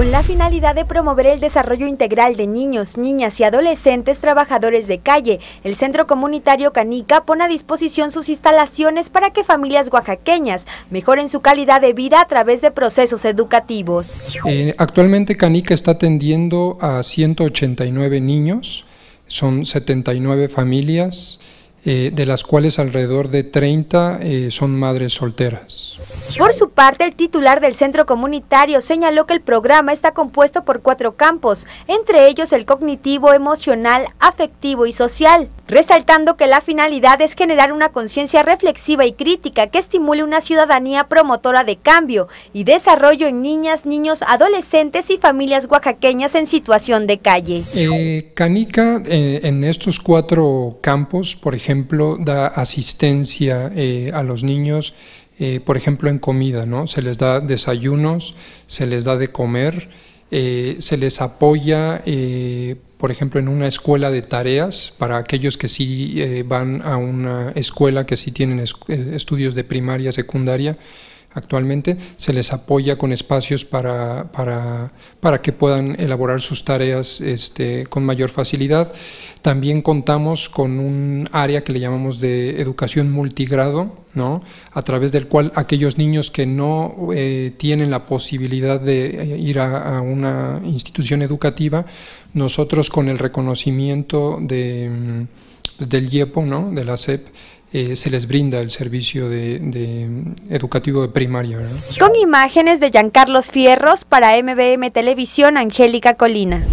Con la finalidad de promover el desarrollo integral de niños, niñas y adolescentes trabajadores de calle, el Centro Comunitario Canica pone a disposición sus instalaciones para que familias oaxaqueñas mejoren su calidad de vida a través de procesos educativos. Eh, actualmente Canica está atendiendo a 189 niños, son 79 familias eh, de las cuales alrededor de 30 eh, son madres solteras. Por su parte, el titular del centro comunitario señaló que el programa está compuesto por cuatro campos, entre ellos el cognitivo, emocional, afectivo y social, resaltando que la finalidad es generar una conciencia reflexiva y crítica que estimule una ciudadanía promotora de cambio y desarrollo en niñas, niños, adolescentes y familias oaxaqueñas en situación de calle. Eh, Canica, en estos cuatro campos, por ejemplo, ejemplo, da asistencia eh, a los niños, eh, por ejemplo, en comida, ¿no? Se les da desayunos, se les da de comer, eh, se les apoya, por ejemplo, en una escuela de tareas para aquellos que sí van a una escuela, que sí tienen estudios de primaria, secundaria, actualmente, se les apoya con espacios para, para, que puedan elaborar sus tareas este, con mayor facilidad. También contamos con un área que le llamamos de educación multigrado, ¿no? a través del cual aquellos niños que no eh, tienen la posibilidad de eh, ir a, una institución educativa, nosotros con el reconocimiento de mm, del IEPO, de la SEP, eh, se les brinda el servicio de, educativo de primaria. Con imágenes de Giancarlos Fierros para MBM Televisión, Angélica Colina.